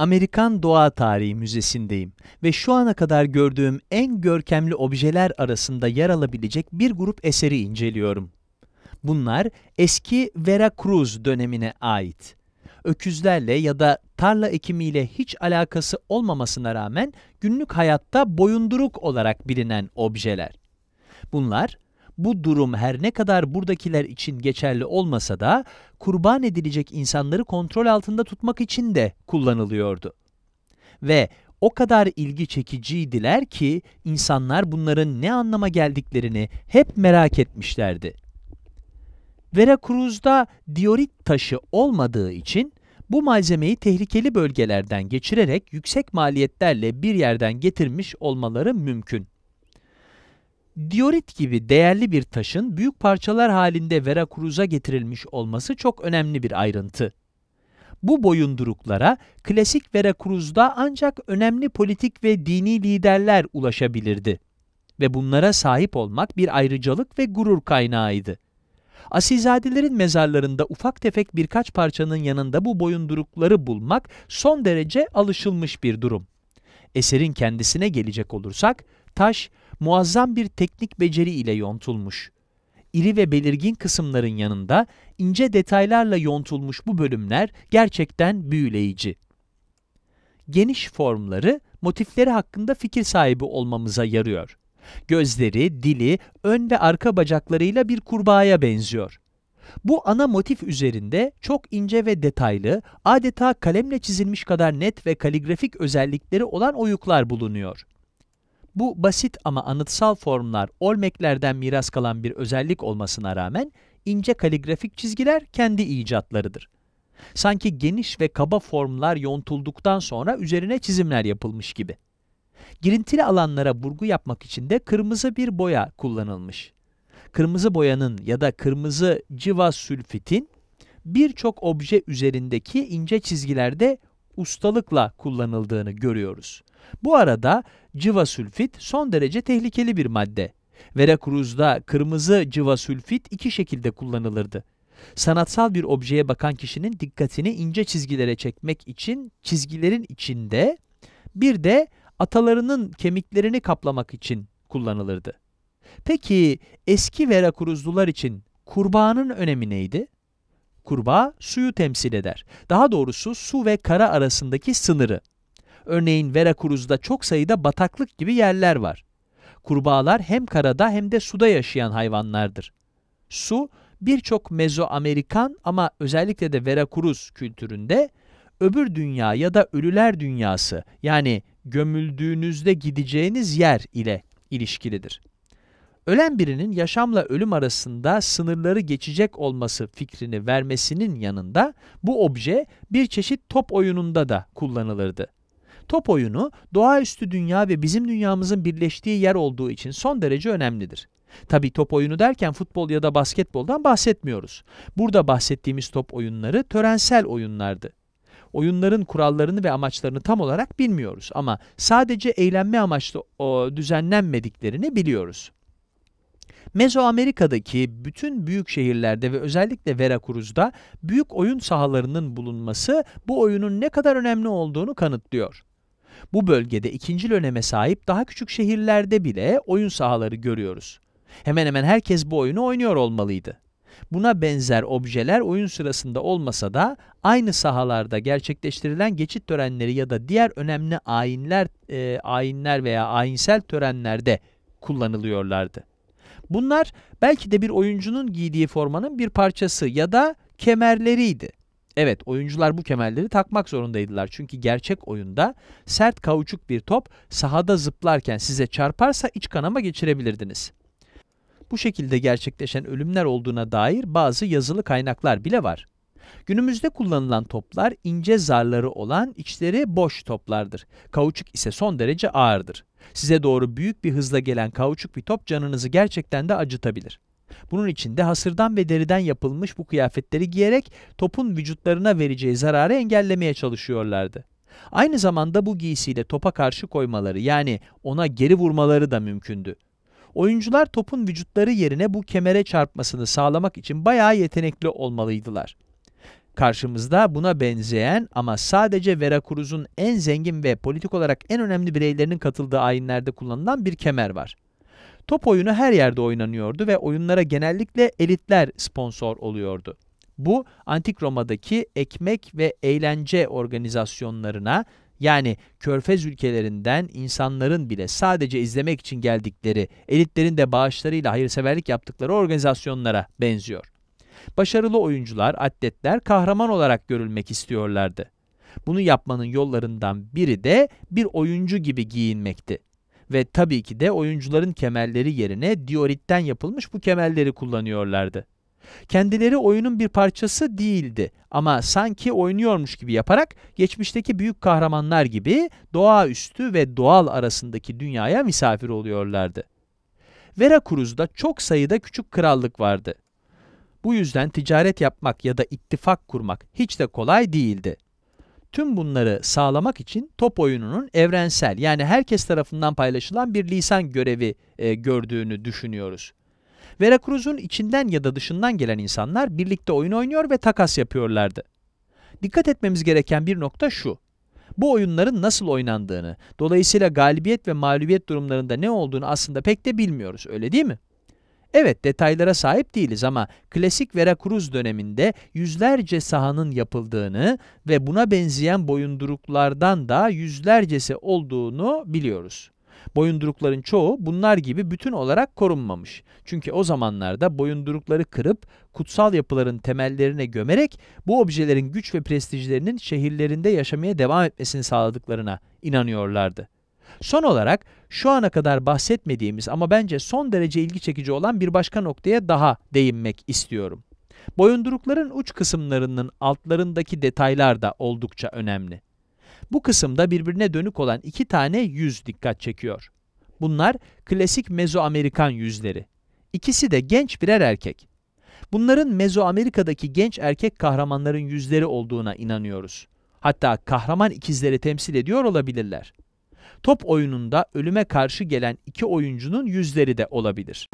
Amerikan Doğa Tarihi Müzesi'ndeyim ve şu ana kadar gördüğüm en görkemli objeler arasında yer alabilecek bir grup eseri inceliyorum. Bunlar eski Veracruz dönemine ait. Öküzlerle ya da tarla ekimiyle hiç alakası olmamasına rağmen günlük hayatta boyunduruk olarak bilinen objeler. Bunlar bu durum her ne kadar buradakiler için geçerli olmasa da kurban edilecek insanları kontrol altında tutmak için de kullanılıyordu. Ve o kadar ilgi çekiciydiler ki insanlar bunların ne anlama geldiklerini hep merak etmişlerdi. Veracruz'da diorit taşı olmadığı için bu malzemeyi tehlikeli bölgelerden geçirerek yüksek maliyetlerle bir yerden getirmiş olmaları mümkün. Diorit gibi değerli bir taşın büyük parçalar halinde Veracruz'a getirilmiş olması çok önemli bir ayrıntı. Bu boyunduruklara klasik Veracruz'da ancak önemli politik ve dini liderler ulaşabilirdi ve bunlara sahip olmak bir ayrıcalık ve gurur kaynağıydı. Asilzadelerin mezarlarında ufak tefek birkaç parçanın yanında bu boyundurukları bulmak son derece alışılmış bir durum. Eserin kendisine gelecek olursak, taş muazzam bir teknik beceri ile yontulmuş. İri ve belirgin kısımların yanında ince detaylarla yontulmuş bu bölümler gerçekten büyüleyici. Geniş formları, motifleri hakkında fikir sahibi olmamıza yarıyor. Gözleri, dili, ön ve arka bacaklarıyla bir kurbağaya benziyor. Bu ana motif üzerinde çok ince ve detaylı, adeta kalemle çizilmiş kadar net ve kaligrafik özellikleri olan oyuklar bulunuyor. Bu basit ama anıtsal formlar Olmeklerden miras kalan bir özellik olmasına rağmen ince kaligrafik çizgiler kendi icatlarıdır. Sanki geniş ve kaba formlar yontulduktan sonra üzerine çizimler yapılmış gibi. Girintili alanlara vurgu yapmak için de kırmızı bir boya kullanılmış. Kırmızı boyanın ya da kırmızı civa sülfitin birçok obje üzerindeki ince çizgilerde ustalıkla kullanıldığını görüyoruz. Bu arada sülfit son derece tehlikeli bir madde. Veracruz'da kırmızı sülfit iki şekilde kullanılırdı. Sanatsal bir objeye bakan kişinin dikkatini ince çizgilere çekmek için çizgilerin içinde bir de atalarının kemiklerini kaplamak için kullanılırdı. Peki eski Verakruzlular için kurbağanın önemi neydi? Kurbağa suyu temsil eder. Daha doğrusu su ve kara arasındaki sınırı. Örneğin Veracruz'da çok sayıda bataklık gibi yerler var. Kurbağalar hem karada hem de suda yaşayan hayvanlardır. Su, birçok Mezoamerikan ama özellikle de Veracruz kültüründe öbür dünya ya da ölüler dünyası yani gömüldüğünüzde gideceğiniz yer ile ilişkilidir ölen birinin yaşamla ölüm arasında sınırları geçecek olması fikrini vermesinin yanında bu obje bir çeşit top oyununda da kullanılırdı. Top oyunu doğaüstü dünya ve bizim dünyamızın birleştiği yer olduğu için son derece önemlidir. Tabi top oyunu derken futbol ya da basketboldan bahsetmiyoruz. Burada bahsettiğimiz top oyunları törensel oyunlardı. Oyunların kurallarını ve amaçlarını tam olarak bilmiyoruz ama sadece eğlenme amaçlı o, düzenlenmediklerini biliyoruz. Mezoamerika'daki bütün büyük şehirlerde ve özellikle Veracruz'da büyük oyun sahalarının bulunması bu oyunun ne kadar önemli olduğunu kanıtlıyor. Bu bölgede ikinci öneme sahip daha küçük şehirlerde bile oyun sahaları görüyoruz. Hemen hemen herkes bu oyunu oynuyor olmalıydı. Buna benzer objeler oyun sırasında olmasa da aynı sahalarda gerçekleştirilen geçit törenleri ya da diğer önemli ayinler, e, ayinler veya ayinsel törenlerde kullanılıyorlardı. Bunlar belki de bir oyuncunun giydiği formanın bir parçası ya da kemerleriydi. Evet oyuncular bu kemerleri takmak zorundaydılar. Çünkü gerçek oyunda sert kauçuk bir top sahada zıplarken size çarparsa iç kanama geçirebilirdiniz. Bu şekilde gerçekleşen ölümler olduğuna dair bazı yazılı kaynaklar bile var. Günümüzde kullanılan toplar ince zarları olan içleri boş toplardır. Kauçuk ise son derece ağırdır. Size doğru büyük bir hızla gelen kauçuk bir top canınızı gerçekten de acıtabilir. Bunun için de hasırdan ve deriden yapılmış bu kıyafetleri giyerek topun vücutlarına vereceği zararı engellemeye çalışıyorlardı. Aynı zamanda bu giysiyle topa karşı koymaları yani ona geri vurmaları da mümkündü. Oyuncular topun vücutları yerine bu kemere çarpmasını sağlamak için bayağı yetenekli olmalıydılar. Karşımızda buna benzeyen ama sadece Veracruz'un en zengin ve politik olarak en önemli bireylerinin katıldığı ayinlerde kullanılan bir kemer var. Top oyunu her yerde oynanıyordu ve oyunlara genellikle elitler sponsor oluyordu. Bu Antik Roma'daki ekmek ve eğlence organizasyonlarına yani körfez ülkelerinden insanların bile sadece izlemek için geldikleri, elitlerin de bağışlarıyla hayırseverlik yaptıkları organizasyonlara benziyor başarılı oyuncular, atletler kahraman olarak görülmek istiyorlardı. Bunu yapmanın yollarından biri de bir oyuncu gibi giyinmekti. Ve tabii ki de oyuncuların kemerleri yerine dioritten yapılmış bu kemerleri kullanıyorlardı. Kendileri oyunun bir parçası değildi ama sanki oynuyormuş gibi yaparak geçmişteki büyük kahramanlar gibi doğaüstü ve doğal arasındaki dünyaya misafir oluyorlardı. Veracruz'da çok sayıda küçük krallık vardı. Bu yüzden ticaret yapmak ya da ittifak kurmak hiç de kolay değildi. Tüm bunları sağlamak için top oyununun evrensel yani herkes tarafından paylaşılan bir lisan görevi e, gördüğünü düşünüyoruz. Veracruz'un içinden ya da dışından gelen insanlar birlikte oyun oynuyor ve takas yapıyorlardı. Dikkat etmemiz gereken bir nokta şu. Bu oyunların nasıl oynandığını, dolayısıyla galibiyet ve mağlubiyet durumlarında ne olduğunu aslında pek de bilmiyoruz, öyle değil mi? Evet detaylara sahip değiliz ama klasik Veracruz döneminde yüzlerce sahanın yapıldığını ve buna benzeyen boyunduruklardan da yüzlercesi olduğunu biliyoruz. Boyundurukların çoğu bunlar gibi bütün olarak korunmamış. Çünkü o zamanlarda boyundurukları kırıp kutsal yapıların temellerine gömerek bu objelerin güç ve prestijlerinin şehirlerinde yaşamaya devam etmesini sağladıklarına inanıyorlardı. Son olarak şu ana kadar bahsetmediğimiz ama bence son derece ilgi çekici olan bir başka noktaya daha değinmek istiyorum. Boyundurukların uç kısımlarının altlarındaki detaylar da oldukça önemli. Bu kısımda birbirine dönük olan iki tane yüz dikkat çekiyor. Bunlar klasik Mezoamerikan yüzleri. İkisi de genç birer erkek. Bunların Mezoamerika'daki genç erkek kahramanların yüzleri olduğuna inanıyoruz. Hatta kahraman ikizleri temsil ediyor olabilirler. Top oyununda ölüme karşı gelen iki oyuncunun yüzleri de olabilir.